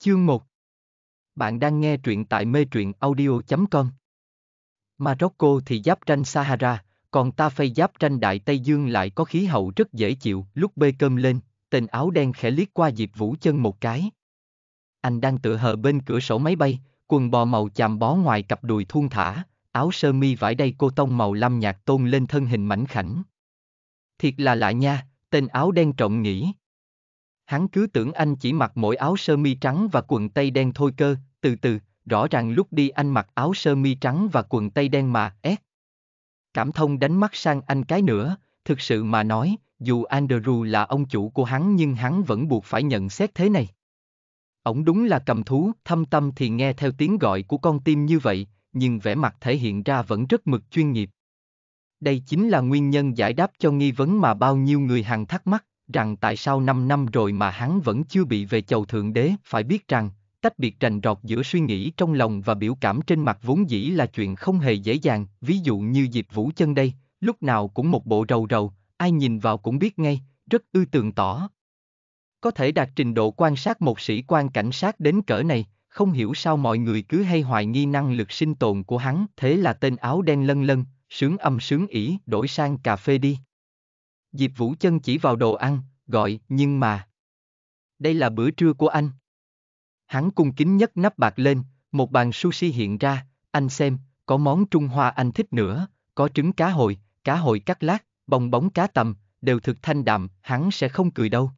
Chương 1 Bạn đang nghe truyện tại mê truyện audio.com Morocco thì giáp tranh Sahara, còn ta phay giáp tranh Đại Tây Dương lại có khí hậu rất dễ chịu. Lúc bê cơm lên, tên áo đen khẽ liếc qua Diệp Vũ chân một cái. Anh đang tựa hờ bên cửa sổ máy bay, quần bò màu chàm bó ngoài cặp đùi thun thả, áo sơ mi vải đầy cô tông màu lam nhạt tôn lên thân hình mảnh khảnh. Thiệt là lạ nha, tên áo đen trọng nghĩ, Hắn cứ tưởng anh chỉ mặc mỗi áo sơ mi trắng và quần tây đen thôi cơ, từ từ, rõ ràng lúc đi anh mặc áo sơ mi trắng và quần tây đen mà, ép. Cảm thông đánh mắt sang anh cái nữa, thực sự mà nói, dù Andrew là ông chủ của hắn nhưng hắn vẫn buộc phải nhận xét thế này. Ổng đúng là cầm thú, thâm tâm thì nghe theo tiếng gọi của con tim như vậy, nhưng vẻ mặt thể hiện ra vẫn rất mực chuyên nghiệp. Đây chính là nguyên nhân giải đáp cho nghi vấn mà bao nhiêu người hàng thắc mắc, rằng tại sao 5 năm rồi mà hắn vẫn chưa bị về chầu Thượng Đế, phải biết rằng, tách biệt rành rọt giữa suy nghĩ trong lòng và biểu cảm trên mặt vốn dĩ là chuyện không hề dễ dàng, ví dụ như dịp Vũ chân đây, lúc nào cũng một bộ rầu rầu, ai nhìn vào cũng biết ngay, rất ư tường tỏ. Có thể đạt trình độ quan sát một sĩ quan cảnh sát đến cỡ này, không hiểu sao mọi người cứ hay hoài nghi năng lực sinh tồn của hắn, thế là tên áo đen lân lân, sướng âm sướng ỉ, đổi sang cà phê đi. Diệp Vũ Chân chỉ vào đồ ăn, gọi, nhưng mà... Đây là bữa trưa của anh. Hắn cung kính nhất nắp bạc lên, một bàn sushi hiện ra, anh xem, có món Trung Hoa anh thích nữa, có trứng cá hồi, cá hồi cắt lát, bong bóng cá tầm, đều thực thanh đạm, hắn sẽ không cười đâu.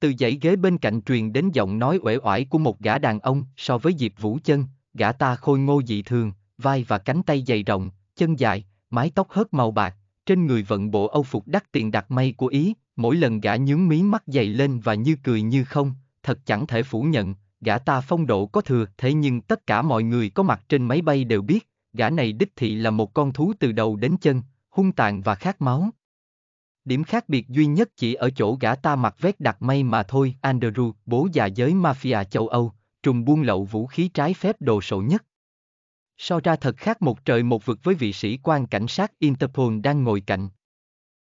Từ dãy ghế bên cạnh truyền đến giọng nói uể oải của một gã đàn ông so với Diệp Vũ Chân, gã ta khôi ngô dị thường, vai và cánh tay dày rộng, chân dài, mái tóc hớt màu bạc, trên người vận bộ âu phục đắt tiền đặt may của Ý, mỗi lần gã nhướng mí mắt dày lên và như cười như không, thật chẳng thể phủ nhận, gã ta phong độ có thừa thế nhưng tất cả mọi người có mặt trên máy bay đều biết, gã này đích thị là một con thú từ đầu đến chân, hung tàn và khát máu. Điểm khác biệt duy nhất chỉ ở chỗ gã ta mặc vét đặt may mà thôi, Andrew, bố già giới mafia châu Âu, trùm buôn lậu vũ khí trái phép đồ sộ nhất. So ra thật khác một trời một vực với vị sĩ quan cảnh sát Interpol đang ngồi cạnh.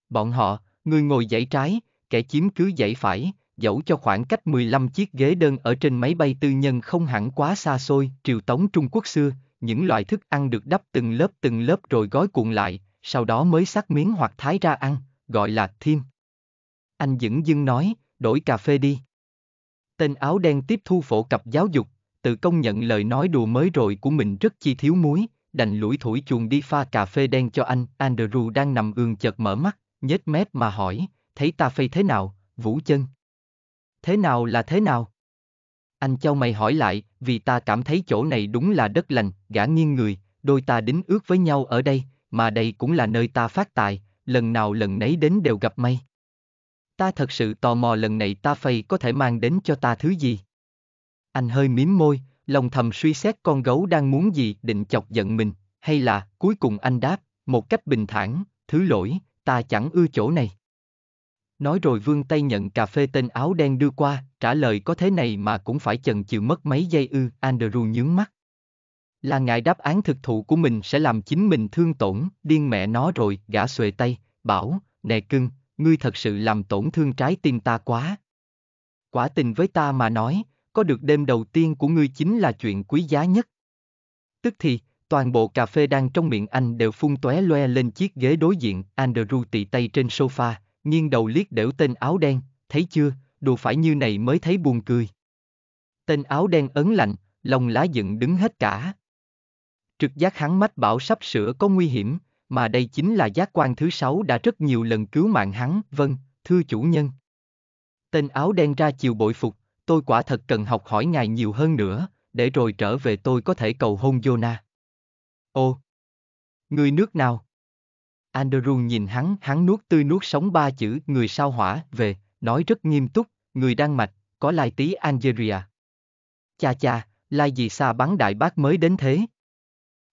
Bọn họ, người ngồi dãy trái, kẻ chiếm cứ dãy phải, dẫu cho khoảng cách 15 chiếc ghế đơn ở trên máy bay tư nhân không hẳn quá xa xôi, triều tống Trung Quốc xưa, những loại thức ăn được đắp từng lớp từng lớp rồi gói cuộn lại, sau đó mới sắc miếng hoặc thái ra ăn, gọi là thiêm. Anh dững dưng nói, đổi cà phê đi. Tên áo đen tiếp thu phổ cập giáo dục, tự công nhận lời nói đùa mới rồi của mình rất chi thiếu muối, đành lủi thủi chuồn đi pha cà phê đen cho anh. Andrew đang nằm ương chợt mở mắt, nhếch mép mà hỏi, thấy ta phê thế nào, vũ chân? Thế nào là thế nào? Anh cho mày hỏi lại, vì ta cảm thấy chỗ này đúng là đất lành, gã nghiêng người, đôi ta đính ước với nhau ở đây, mà đây cũng là nơi ta phát tài, lần nào lần nấy đến đều gặp may. Ta thật sự tò mò lần này ta phây có thể mang đến cho ta thứ gì. Anh hơi mím môi, lòng thầm suy xét con gấu đang muốn gì định chọc giận mình, hay là, cuối cùng anh đáp, một cách bình thản, thứ lỗi, ta chẳng ưa chỗ này. Nói rồi vương tay nhận cà phê tên áo đen đưa qua, trả lời có thế này mà cũng phải chần chừ mất mấy giây ư, Andrew nhướng mắt. Là ngại đáp án thực thụ của mình sẽ làm chính mình thương tổn, điên mẹ nó rồi, gã xuề tay, bảo, nè cưng, ngươi thật sự làm tổn thương trái tim ta quá. Quả tình với ta mà nói, có được đêm đầu tiên của ngươi chính là chuyện quý giá nhất. Tức thì, toàn bộ cà phê đang trong miệng anh đều phun tóe loe lên chiếc ghế đối diện, Andrew tì tay trên sofa, nghiêng đầu liếc đểu tên áo đen, thấy chưa, đùa phải như này mới thấy buồn cười. Tên áo đen ấn lạnh, lòng lá dựng đứng hết cả. Trực giác hắn mách bảo sắp sửa có nguy hiểm, mà đây chính là giác quan thứ sáu đã rất nhiều lần cứu mạng hắn, vâng, thưa chủ nhân. Tên áo đen ra chiều bội phục, tôi quả thật cần học hỏi ngài nhiều hơn nữa, để rồi trở về tôi có thể cầu hôn Jonah. Ô! Người nước nào? Andrew nhìn hắn, hắn nuốt tươi nuốt sống ba chữ người sao hỏa về, nói rất nghiêm túc, người Đan Mạch, có lai tí Algeria. Cha cha, lai gì xa bắn đại bác mới đến thế?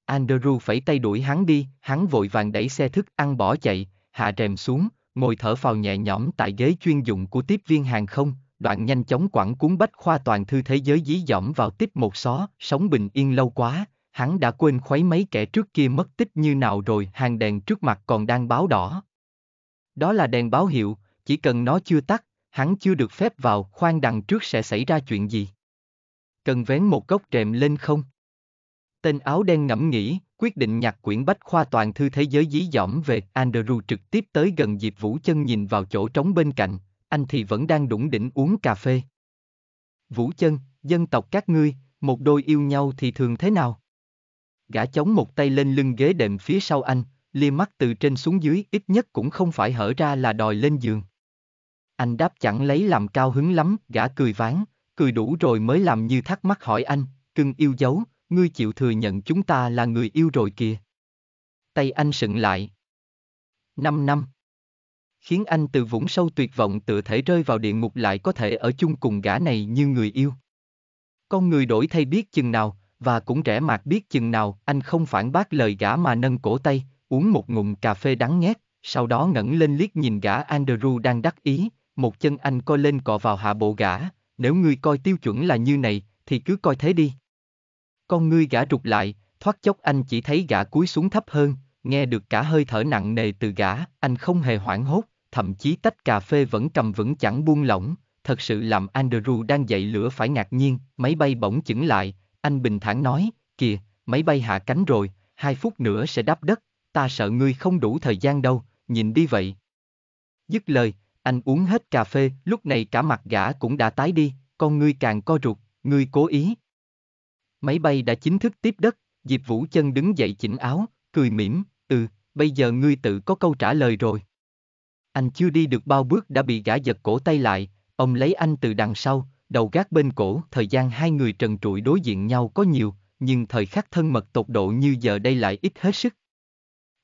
Andrew phải tay đuổi hắn đi, hắn vội vàng đẩy xe thức ăn bỏ chạy, hạ rèm xuống, ngồi thở phào nhẹ nhõm tại ghế chuyên dụng của tiếp viên hàng không, đoạn nhanh chóng quẳng cuốn bách khoa toàn thư thế giới dí dỏm vào tích một xó, sống bình yên lâu quá, hắn đã quên khuấy mấy kẻ trước kia mất tích như nào rồi hàng đèn trước mặt còn đang báo đỏ. Đó là đèn báo hiệu, chỉ cần nó chưa tắt, hắn chưa được phép vào khoan đằng trước sẽ xảy ra chuyện gì. Cần vén một gốc rèm lên không? Tên áo đen ngẫm nghĩ, quyết định nhặt quyển bách khoa toàn thư thế giới dí dỏm về Andrew trực tiếp tới gần Diệp Vũ chân nhìn vào chỗ trống bên cạnh, anh thì vẫn đang đủng đỉnh uống cà phê. Vũ chân, dân tộc các ngươi, một đôi yêu nhau thì thường thế nào? Gã chống một tay lên lưng ghế đệm phía sau anh, lia mắt từ trên xuống dưới ít nhất cũng không phải hở ra là đòi lên giường. Anh đáp chẳng lấy làm cao hứng lắm, gã cười ván, cười đủ rồi mới làm như thắc mắc hỏi anh, cưng yêu dấu, ngươi chịu thừa nhận chúng ta là người yêu rồi kìa. Tay anh sững lại. Năm năm khiến anh từ vũng sâu tuyệt vọng tựa thể rơi vào địa ngục lại có thể ở chung cùng gã này như người yêu. Con người đổi thay biết chừng nào, và cũng rẻ mạt biết chừng nào, anh không phản bác lời gã mà nâng cổ tay, uống một ngụm cà phê đắng nhét. sau đó ngẩng lên liếc nhìn gã Andrew đang đắc ý, một chân anh coi lên cọ vào hạ bộ gã, nếu ngươi coi tiêu chuẩn là như này, thì cứ coi thế đi. Con ngươi gã rụt lại, thoát chốc anh chỉ thấy gã cúi xuống thấp hơn, nghe được cả hơi thở nặng nề từ gã, anh không hề hoảng hốt, thậm chí tách cà phê vẫn cầm vững chẳng buông lỏng, thật sự làm Andrew đang dậy lửa phải ngạc nhiên, máy bay bỗng chững lại, anh bình thản nói, kìa, máy bay hạ cánh rồi, hai phút nữa sẽ đáp đất, ta sợ ngươi không đủ thời gian đâu, nhìn đi vậy. Dứt lời, anh uống hết cà phê, lúc này cả mặt gã cũng đã tái đi, con ngươi càng co rụt, ngươi cố ý. Máy bay đã chính thức tiếp đất, Diệp Vũ chân đứng dậy chỉnh áo, cười mỉm, ừ, bây giờ ngươi tự có câu trả lời rồi. Anh chưa đi được bao bước đã bị gã giật cổ tay lại, ông lấy anh từ đằng sau, đầu gác bên cổ. Thời gian hai người trần trụi đối diện nhau có nhiều, nhưng thời khắc thân mật tột độ như giờ đây lại ít hết sức.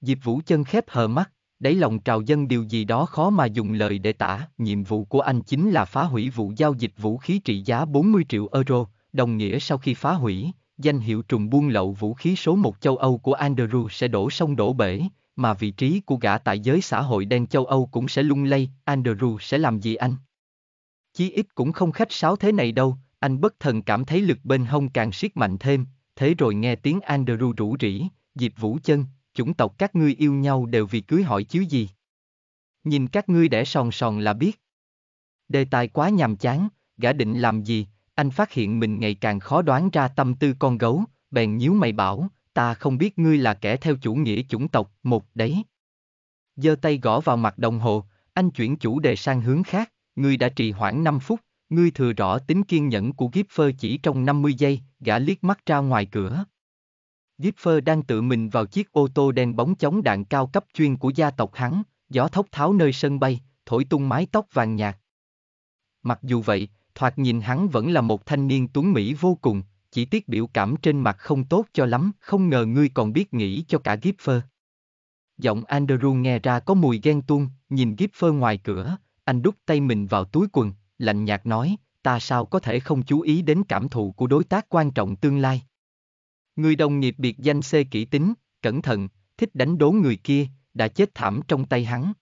Diệp Vũ chân khép hờ mắt, đáy lòng trào dân điều gì đó khó mà dùng lời để tả. Nhiệm vụ của anh chính là phá hủy vụ giao dịch vũ khí trị giá 40 triệu euro, đồng nghĩa sau khi phá hủy, danh hiệu trùng buôn lậu vũ khí số 1 châu Âu của Andrew sẽ đổ sông đổ bể, mà vị trí của gã tại giới xã hội đen châu Âu cũng sẽ lung lay, Andrew sẽ làm gì anh? Chí ít cũng không khách sáo thế này đâu, anh bất thần cảm thấy lực bên hông càng siết mạnh thêm, thế rồi nghe tiếng Andrew rủ rỉ, dịp vũ chân, chủng tộc các ngươi yêu nhau đều vì cưới hỏi chứ gì. Nhìn các ngươi đẻ sòn sòn là biết. Đề tài quá nhàm chán, gã định làm gì, anh phát hiện mình ngày càng khó đoán ra tâm tư con gấu, bèn nhíu mày bảo, ta không biết ngươi là kẻ theo chủ nghĩa chủng tộc, một đấy. Giơ tay gõ vào mặt đồng hồ, anh chuyển chủ đề sang hướng khác, ngươi đã trì hoãn 5 phút, ngươi thừa rõ tính kiên nhẫn của Gipfer chỉ trong 50 giây, gã liếc mắt ra ngoài cửa. Gipfer đang tự mình vào chiếc ô tô đen bóng chống đạn cao cấp chuyên của gia tộc hắn, gió thốc tháo nơi sân bay, thổi tung mái tóc vàng nhạt. Mặc dù vậy, thoạt nhìn hắn vẫn là một thanh niên tuấn Mỹ vô cùng, chỉ tiếc biểu cảm trên mặt không tốt cho lắm, không ngờ ngươi còn biết nghĩ cho cả Gipfer. Giọng Andrew nghe ra có mùi ghen tuông, nhìn Gipfer ngoài cửa, anh đút tay mình vào túi quần, lạnh nhạt nói, ta sao có thể không chú ý đến cảm thụ của đối tác quan trọng tương lai. Người đồng nghiệp biệt danh xê kỹ tính, cẩn thận, thích đánh đố người kia, đã chết thảm trong tay hắn.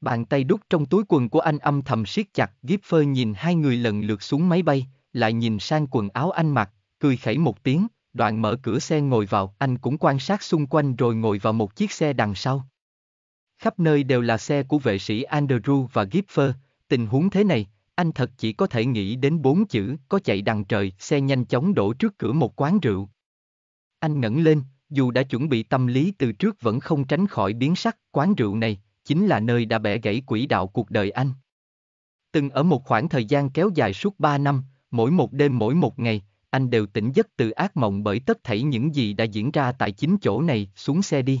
Bàn tay đút trong túi quần của anh âm thầm siết chặt, Gipfer nhìn hai người lần lượt xuống máy bay, lại nhìn sang quần áo anh mặc, cười khẩy một tiếng, đoạn mở cửa xe ngồi vào, anh cũng quan sát xung quanh rồi ngồi vào một chiếc xe đằng sau. Khắp nơi đều là xe của vệ sĩ Andrew và Gipfer, tình huống thế này, anh thật chỉ có thể nghĩ đến bốn chữ, có chạy đằng trời, xe nhanh chóng đổ trước cửa một quán rượu. Anh ngẩng lên, dù đã chuẩn bị tâm lý từ trước vẫn không tránh khỏi biến sắc, quán rượu này, chính là nơi đã bẻ gãy quỹ đạo cuộc đời anh. Từng ở một khoảng thời gian kéo dài suốt ba năm, mỗi một đêm mỗi một ngày, anh đều tỉnh giấc từ ác mộng bởi tất thảy những gì đã diễn ra tại chính chỗ này, xuống xe đi.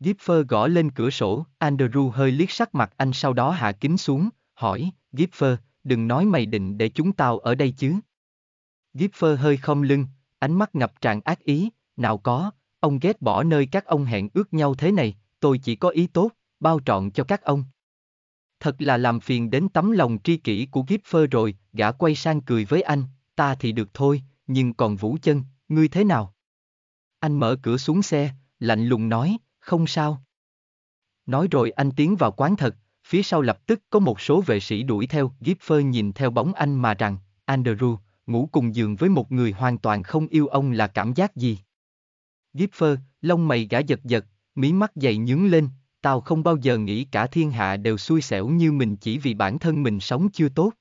Gipfer gõ lên cửa sổ, Andrew hơi liếc sắc mặt anh sau đó hạ kính xuống, hỏi, Gipfer, đừng nói mày định để chúng tao ở đây chứ. Gipfer hơi không lưng, ánh mắt ngập tràn ác ý, nào có, ông ghét bỏ nơi các ông hẹn ước nhau thế này, tôi chỉ có ý tốt, bao trọn cho các ông. Thật là làm phiền đến tấm lòng tri kỷ của Gipfer rồi, gã quay sang cười với anh, ta thì được thôi, nhưng còn Vũ Chân, ngươi thế nào? Anh mở cửa xuống xe, lạnh lùng nói, không sao. Nói rồi anh tiến vào quán thật, phía sau lập tức có một số vệ sĩ đuổi theo, Gipfer nhìn theo bóng anh mà rằng, Andrew, ngủ cùng giường với một người hoàn toàn không yêu ông là cảm giác gì? Gipfer, lông mày gã giật giật, mí mắt dày nhướng lên, tao không bao giờ nghĩ cả thiên hạ đều xui xẻo như mình chỉ vì bản thân mình sống chưa tốt.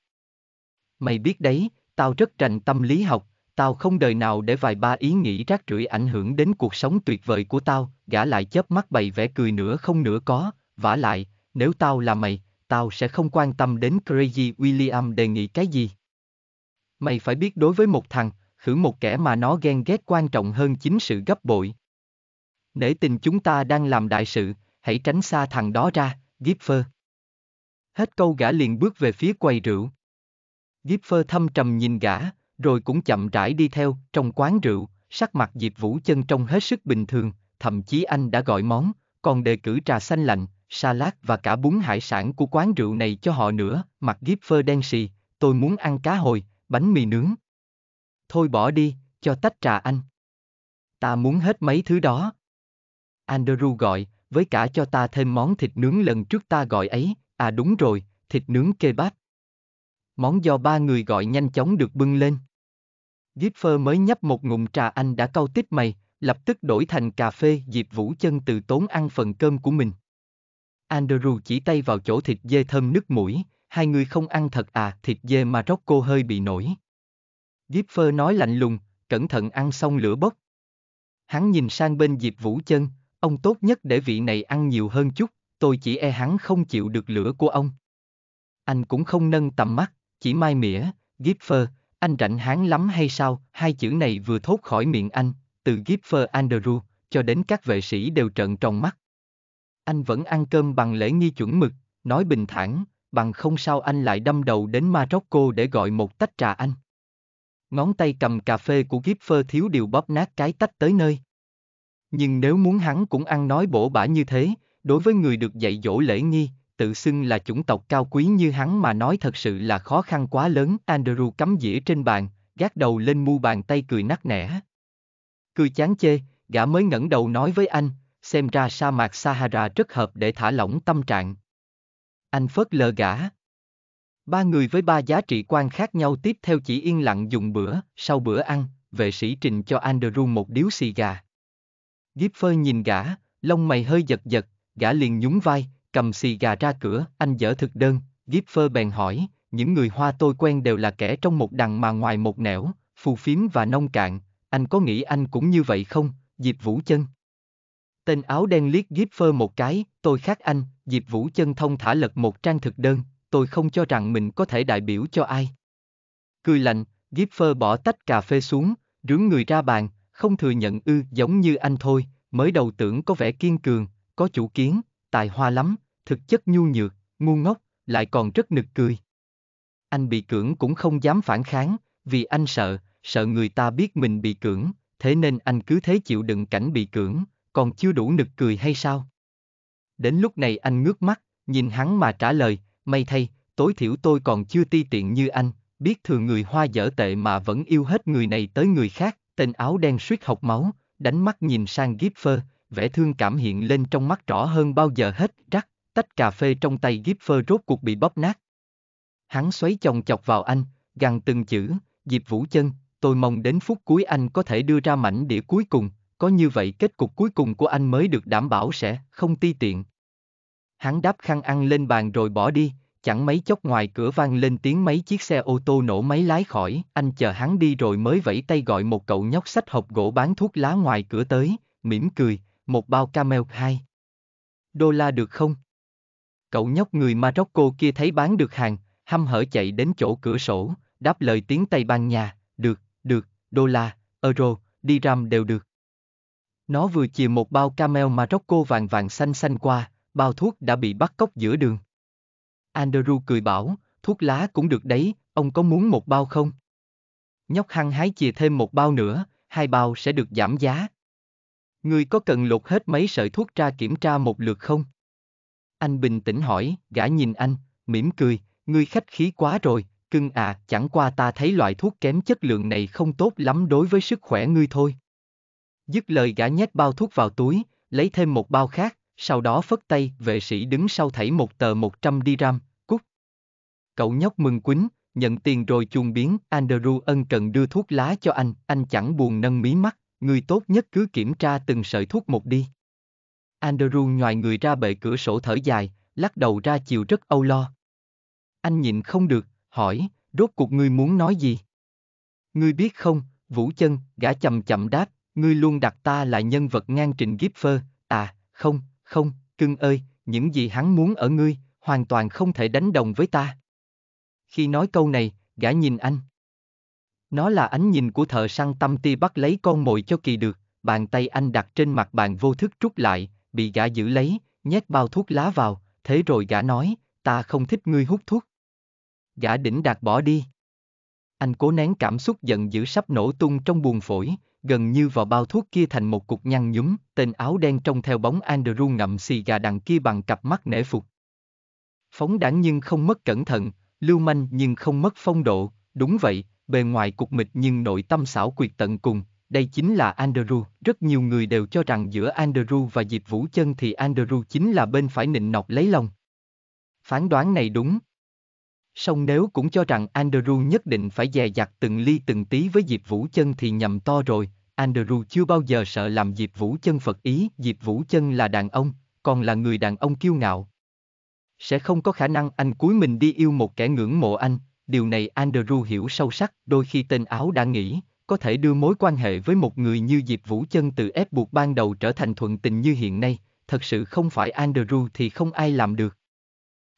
Mày biết đấy, Tao rất rành tâm lý học, tao không đời nào để vài ba ý nghĩ rác rưởi ảnh hưởng đến cuộc sống tuyệt vời của tao, gã lại chớp mắt bày vẽ cười nữa không nữa có, vả lại, nếu tao là mày, tao sẽ không quan tâm đến Crazy William đề nghị cái gì. Mày phải biết đối với một thằng, khử một kẻ mà nó ghen ghét quan trọng hơn chính sự gấp bội. Nể tình chúng ta đang làm đại sự, hãy tránh xa thằng đó ra, Gipfer. Hết câu gã liền bước về phía quầy rượu. Gipfer thâm trầm nhìn gã, rồi cũng chậm rãi đi theo, trong quán rượu, sắc mặt Diệp Vũ Chân trông hết sức bình thường, thậm chí anh đã gọi món, còn đề cử trà xanh lạnh, salad và cả bún hải sản của quán rượu này cho họ nữa, mặt Gipfer đen xì, tôi muốn ăn cá hồi, bánh mì nướng. Thôi bỏ đi, cho tách trà anh. Ta muốn hết mấy thứ đó. Andrew gọi, với cả cho ta thêm món thịt nướng lần trước ta gọi ấy, à đúng rồi, thịt nướng kebab, Món do ba người gọi nhanh chóng được bưng lên. Gipfer mới nhấp một ngụm trà anh đã cau tít mày, lập tức đổi thành cà phê Diệp Vũ Chân từ tốn ăn phần cơm của mình. Andrew chỉ tay vào chỗ thịt dê thơm nước mũi, hai người không ăn thật à, thịt dê mà Rocco hơi bị nổi. Gipfer nói lạnh lùng, cẩn thận ăn xong lửa bốc. Hắn nhìn sang bên Diệp Vũ Chân, ông tốt nhất để vị này ăn nhiều hơn chút, tôi chỉ e hắn không chịu được lửa của ông. Anh cũng không nâng tầm mắt, chỉ mai mỉa, Gipfer, anh rảnh háng lắm hay sao, hai chữ này vừa thốt khỏi miệng anh, từ Gipfer Andrew, cho đến các vệ sĩ đều trợn tròn mắt. Anh vẫn ăn cơm bằng lễ nghi chuẩn mực, nói bình thản, bằng không sao anh lại đâm đầu đến Morocco để gọi một tách trà anh. Ngón tay cầm cà phê của Gipfer thiếu điều bóp nát cái tách tới nơi. Nhưng nếu muốn hắn cũng ăn nói bổ bả như thế, đối với người được dạy dỗ lễ nghi, tự xưng là chủng tộc cao quý như hắn mà nói thật sự là khó khăn quá lớn. Andrew cắm dĩa trên bàn, gác đầu lên mu bàn tay cười nắc nẻ. Cười chán chê, gã mới ngẩng đầu nói với anh, xem ra sa mạc Sahara rất hợp để thả lỏng tâm trạng. Anh phớt lờ gã. Ba người với ba giá trị quan khác nhau tiếp theo chỉ yên lặng dùng bữa, sau bữa ăn, vệ sĩ trình cho Andrew một điếu xì gà. Gipfer nhìn gã, lông mày hơi giật giật, gã liền nhún vai, Cầm xì gà ra cửa, anh dở thực đơn, Gipfer bèn hỏi, những người Hoa tôi quen đều là kẻ trong một đằng mà ngoài một nẻo, phù phiếm và nông cạn, anh có nghĩ anh cũng như vậy không, Diệp Vũ Chân? Tên áo đen liếc Gipfer một cái, tôi khác anh, Diệp Vũ Chân thông thả lật một trang thực đơn, tôi không cho rằng mình có thể đại biểu cho ai. Cười lạnh, Gipfer bỏ tách cà phê xuống, rướng người ra bàn, không thừa nhận ư giống như anh thôi, mới đầu tưởng có vẻ kiên cường, có chủ kiến, tài hoa lắm, thực chất nhu nhược, ngu ngốc, lại còn rất nực cười. Anh bị cưỡng cũng không dám phản kháng, vì anh sợ, sợ người ta biết mình bị cưỡng, thế nên anh cứ thế chịu đựng cảnh bị cưỡng, còn chưa đủ nực cười hay sao? Đến lúc này anh ngước mắt, nhìn hắn mà trả lời, may thay, tối thiểu tôi còn chưa ti tiện như anh, biết thường người hoa dở tệ mà vẫn yêu hết người này tới người khác, tên áo đen suýt học máu, đánh mắt nhìn sang Gipfer, vẻ thương cảm hiện lên trong mắt rõ hơn bao giờ hết, rắc. Tách cà phê trong tay Gipfer rốt cuộc bị bóp nát. Hắn xoáy chồng chọc vào anh, gằn từng chữ, Diệp Vũ Chân, tôi mong đến phút cuối anh có thể đưa ra mảnh đĩa cuối cùng, có như vậy kết cục cuối cùng của anh mới được đảm bảo sẽ không ti tiện. Hắn đáp khăn ăn lên bàn rồi bỏ đi, chẳng mấy chốc ngoài cửa vang lên tiếng mấy chiếc xe ô tô nổ máy lái khỏi, anh chờ hắn đi rồi mới vẫy tay gọi một cậu nhóc xách hộp gỗ bán thuốc lá ngoài cửa tới, mỉm cười, một bao camel hai. Đô la được không? Cậu nhóc người Morocco kia thấy bán được hàng, hăm hở chạy đến chỗ cửa sổ, đáp lời tiếng Tây Ban Nha, được, được, đô la, euro, dirham đều được. Nó vừa chìa một bao camel Morocco vàng vàng xanh xanh qua, bao thuốc đã bị bắt cóc giữa đường. Andrew cười bảo, thuốc lá cũng được đấy, ông có muốn một bao không? Nhóc hăng hái chìa thêm một bao nữa, hai bao sẽ được giảm giá. Người có cần lột hết mấy sợi thuốc ra kiểm tra một lượt không? Anh bình tĩnh hỏi, gã nhìn anh, mỉm cười, ngươi khách khí quá rồi, cưng à, chẳng qua ta thấy loại thuốc kém chất lượng này không tốt lắm đối với sức khỏe ngươi thôi. Dứt lời gã nhét bao thuốc vào túi, lấy thêm một bao khác, sau đó phất tay, vệ sĩ đứng sau thảy một tờ 100 dirham, cút. Cậu nhóc mừng quýnh, nhận tiền rồi chuồn biến, Andrew ân cần đưa thuốc lá cho anh, anh chẳng buồn nâng mí mắt, người tốt nhất cứ kiểm tra từng sợi thuốc một đi. Andrew ngoài người ra bệ cửa sổ thở dài, lắc đầu ra chiều rất âu lo. Anh nhịn không được, hỏi, rốt cuộc ngươi muốn nói gì? Ngươi biết không, Vũ Chân, gã chậm chậm đáp, ngươi luôn đặt ta là nhân vật ngang trình Gipfer, à, không, không, cưng ơi, những gì hắn muốn ở ngươi, hoàn toàn không thể đánh đồng với ta. Khi nói câu này, gã nhìn anh. Nó là ánh nhìn của thợ săn tâm ti bắt lấy con mồi cho kỳ được, bàn tay anh đặt trên mặt bàn vô thức trút lại, bị gã giữ lấy, nhét bao thuốc lá vào, thế rồi gã nói, ta không thích ngươi hút thuốc. Gã đỉnh đạt bỏ đi. Anh cố nén cảm xúc giận dữ sắp nổ tung trong buồng phổi, gần như vào bao thuốc kia thành một cục nhăn nhúm, tên áo đen trông theo bóng Andrew ngậm xì gà đằng kia bằng cặp mắt nể phục. Phóng đảng nhưng không mất cẩn thận, lưu manh nhưng không mất phong độ, đúng vậy, bề ngoài cục mịch nhưng nội tâm xảo quyệt tận cùng, đây chính là Andrew. Rất nhiều người đều cho rằng giữa Andrew và Diệp Vũ Chân thì Andrew chính là bên phải nịnh nọt lấy lòng. Phán đoán này đúng. Song nếu cũng cho rằng Andrew nhất định phải dè dặt từng ly từng tí với Diệp Vũ Chân thì nhầm to rồi, Andrew chưa bao giờ sợ làm Diệp Vũ Chân Phật ý, Diệp Vũ Chân là đàn ông, còn là người đàn ông kiêu ngạo. Sẽ không có khả năng anh cuối mình đi yêu một kẻ ngưỡng mộ anh, điều này Andrew hiểu sâu sắc, đôi khi tên áo đã nghĩ, có thể đưa mối quan hệ với một người như Diệp Vũ Chân từ ép buộc ban đầu trở thành thuận tình như hiện nay, thật sự không phải Andrew thì không ai làm được.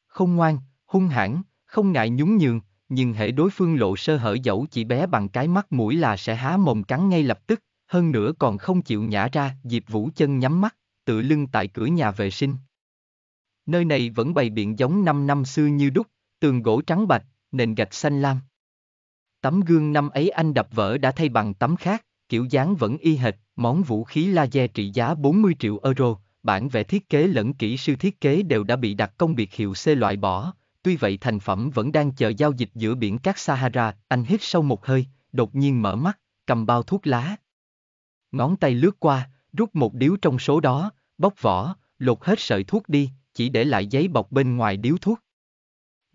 Không ngoan, hung hãn, không ngại nhún nhường, nhưng hệ đối phương lộ sơ hở dẫu chỉ bé bằng cái mắt mũi là sẽ há mồm cắn ngay lập tức, hơn nữa còn không chịu nhả ra, Diệp Vũ Chân nhắm mắt, tự lưng tại cửa nhà vệ sinh. Nơi này vẫn bày biện giống năm năm xưa như đúc, tường gỗ trắng bạch, nền gạch xanh lam. Tấm gương năm ấy anh đập vỡ đã thay bằng tấm khác, kiểu dáng vẫn y hệt, món vũ khí laser trị giá 40 triệu euro, bản vẽ thiết kế lẫn kỹ sư thiết kế đều đã bị đặt công biệt hiệu C loại bỏ, tuy vậy thành phẩm vẫn đang chờ giao dịch giữa biển các Sahara, anh hít sâu một hơi, đột nhiên mở mắt, cầm bao thuốc lá. Ngón tay lướt qua, rút một điếu trong số đó, bóc vỏ, lột hết sợi thuốc đi, chỉ để lại giấy bọc bên ngoài điếu thuốc.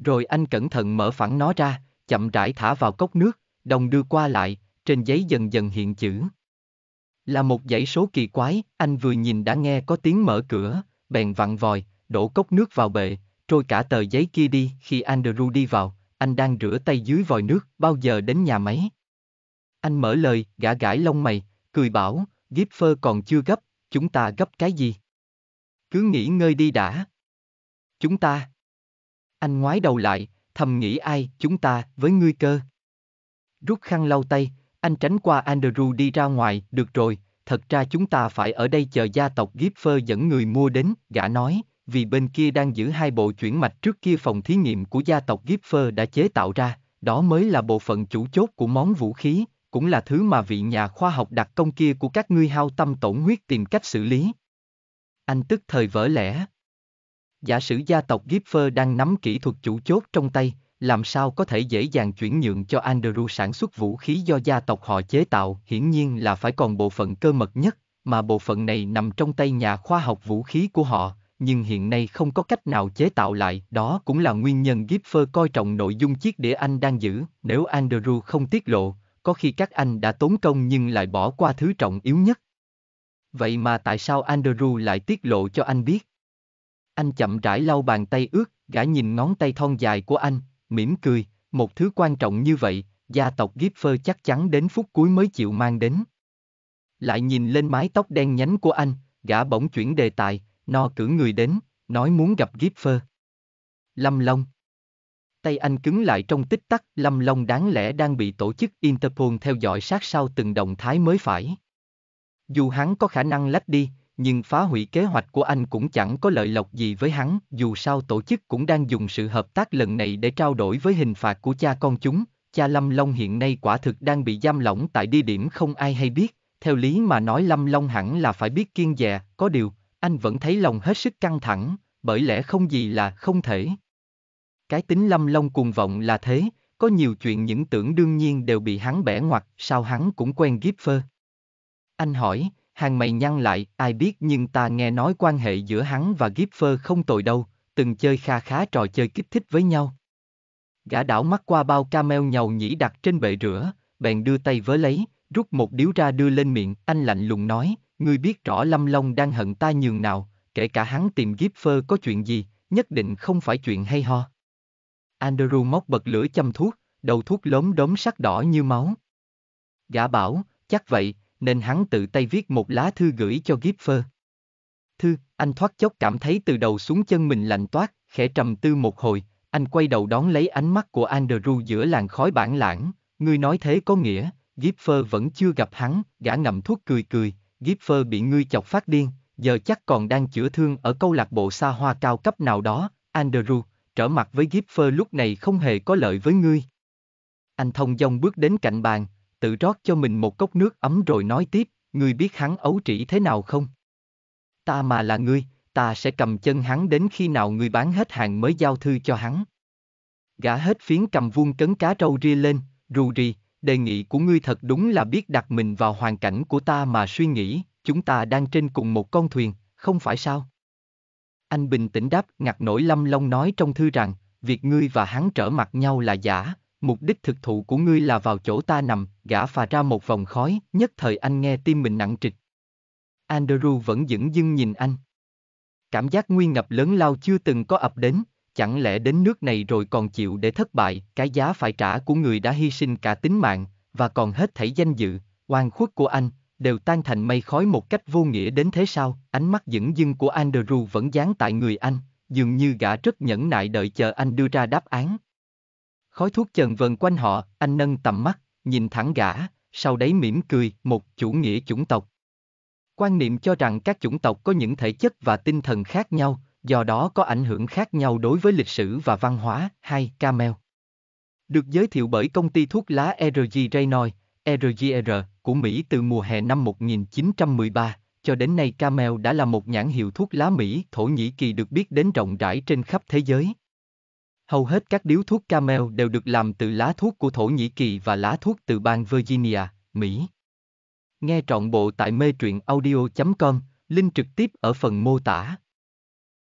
Rồi anh cẩn thận mở phẳng nó ra, chậm rãi thả vào cốc nước, đồng đưa qua lại, trên giấy dần dần hiện chữ. Là một dãy số kỳ quái, anh vừa nhìn đã nghe có tiếng mở cửa, bèn vặn vòi, đổ cốc nước vào bệ, trôi cả tờ giấy kia đi. Khi Andrew đi vào, anh đang rửa tay dưới vòi nước, bao giờ đến nhà máy? Anh mở lời, gã gãi lông mày, cười bảo, Gipfer còn chưa gấp, chúng ta gấp cái gì? Cứ nghỉ ngơi đi đã. Chúng ta. Anh ngoái đầu lại, thầm nghĩ ai, chúng ta, với ngươi cơ. Rút khăn lau tay, anh tránh qua Andrew đi ra ngoài, được rồi, thật ra chúng ta phải ở đây chờ gia tộc Gipfer dẫn người mua đến, gã nói, vì bên kia đang giữ hai bộ chuyển mạch trước kia phòng thí nghiệm của gia tộc Gipfer đã chế tạo ra, đó mới là bộ phận chủ chốt của món vũ khí, cũng là thứ mà vị nhà khoa học đặc công kia của các ngươi hao tâm tổn huyết tìm cách xử lý. Anh tức thời vỡ lẽ. Giả sử gia tộc Gipfer đang nắm kỹ thuật chủ chốt trong tay, làm sao có thể dễ dàng chuyển nhượng cho Andrew sản xuất vũ khí do gia tộc họ chế tạo, hiển nhiên là phải còn bộ phận cơ mật nhất, mà bộ phận này nằm trong tay nhà khoa học vũ khí của họ, nhưng hiện nay không có cách nào chế tạo lại, đó cũng là nguyên nhân Gipfer coi trọng nội dung chiếc đĩa anh đang giữ, nếu Andrew không tiết lộ, có khi các anh đã tốn công nhưng lại bỏ qua thứ trọng yếu nhất. Vậy mà tại sao Andrew lại tiết lộ cho anh biết? Anh chậm rãi lau bàn tay ướt, gã nhìn ngón tay thon dài của anh, mỉm cười, một thứ quan trọng như vậy, gia tộc Gipfer chắc chắn đến phút cuối mới chịu mang đến. Lại nhìn lên mái tóc đen nhánh của anh, gã bỗng chuyển đề tài, no cử người đến, nói muốn gặp Gipfer. Lâm Long Tay anh cứng lại trong tích tắc, Lâm Long đáng lẽ đang bị tổ chức Interpol theo dõi sát sao từng động thái mới phải. Dù hắn có khả năng lách đi, nhưng phá hủy kế hoạch của anh cũng chẳng có lợi lộc gì với hắn, dù sao tổ chức cũng đang dùng sự hợp tác lần này để trao đổi với hình phạt của cha con chúng, cha Lâm Long hiện nay quả thực đang bị giam lỏng tại địa điểm không ai hay biết, theo lý mà nói Lâm Long hẳn là phải biết kiên dè, có điều, anh vẫn thấy lòng hết sức căng thẳng, bởi lẽ không gì là không thể. Cái tính Lâm Long cuồng vọng là thế, có nhiều chuyện những tưởng đương nhiên đều bị hắn bẻ ngoặt, sao hắn cũng quen Gipfer. Anh hỏi, hàng mày nhăn lại, ai biết nhưng ta nghe nói quan hệ giữa hắn và Gipfer không tồi đâu, từng chơi kha khá trò chơi kích thích với nhau. Gã đảo mắt qua bao camel nhầu nhĩ đặt trên bệ rửa, bèn đưa tay vớ lấy, rút một điếu ra đưa lên miệng, anh lạnh lùng nói, ngươi biết rõ Lâm Long đang hận ta nhường nào, kể cả hắn tìm Gipfer có chuyện gì, nhất định không phải chuyện hay ho. Andrew móc bật lửa châm thuốc, đầu thuốc lốm đốm sắc đỏ như máu. Gã bảo, chắc vậy, nên hắn tự tay viết một lá thư gửi cho Gipfer. Thư, anh thoát chốc cảm thấy từ đầu xuống chân mình lạnh toát, khẽ trầm tư một hồi, anh quay đầu đón lấy ánh mắt của Andrew giữa làn khói bản lãng, ngươi nói thế có nghĩa, Gipfer vẫn chưa gặp hắn, gã ngậm thuốc cười cười, Gipfer bị ngươi chọc phát điên, giờ chắc còn đang chữa thương ở câu lạc bộ xa hoa cao cấp nào đó, Andrew, trở mặt với Gipfer lúc này không hề có lợi với ngươi. Anh thông dong bước đến cạnh bàn, tự rót cho mình một cốc nước ấm rồi nói tiếp, ngươi biết hắn ấu trĩ thế nào không? Ta mà là ngươi, ta sẽ cầm chân hắn đến khi nào ngươi bán hết hàng mới giao thư cho hắn. Gã hết phiến cầm vuông cấn cá trâu ria lên, rù rì, đề nghị của ngươi thật đúng là biết đặt mình vào hoàn cảnh của ta mà suy nghĩ, chúng ta đang trên cùng một con thuyền, không phải sao? Anh bình tĩnh đáp, ngặt nổi lâm long nói trong thư rằng, việc ngươi và hắn trở mặt nhau là giả, mục đích thực thụ của ngươi là vào chỗ ta nằm, gã phà ra một vòng khói, nhất thời anh nghe tim mình nặng trịch. Andrew vẫn dững dưng nhìn anh. Cảm giác nguy ngập lớn lao chưa từng có ập đến, chẳng lẽ đến nước này rồi còn chịu để thất bại, cái giá phải trả của người đã hy sinh cả tính mạng, và còn hết thảy danh dự, oan khuất của anh, đều tan thành mây khói một cách vô nghĩa đến thế sao, ánh mắt dững dưng của Andrew vẫn dán tại người anh, dường như gã rất nhẫn nại đợi chờ anh đưa ra đáp án. Khói thuốc chần vần quanh họ, anh nâng tầm mắt, nhìn thẳng gã, sau đấy mỉm cười, một chủ nghĩa chủng tộc. Quan niệm cho rằng các chủng tộc có những thể chất và tinh thần khác nhau, do đó có ảnh hưởng khác nhau đối với lịch sử và văn hóa, hay Camel. Được giới thiệu bởi công ty thuốc lá RG Raynoy, RGR, của Mỹ từ mùa hè năm 1913, cho đến nay Camel đã là một nhãn hiệu thuốc lá Mỹ, Thổ Nhĩ Kỳ được biết đến rộng rãi trên khắp thế giới. Hầu hết các điếu thuốc Camel đều được làm từ lá thuốc của Thổ Nhĩ Kỳ và lá thuốc từ bang Virginia, Mỹ. Nghe trọn bộ tại mê truyện audio.com, link trực tiếp ở phần mô tả.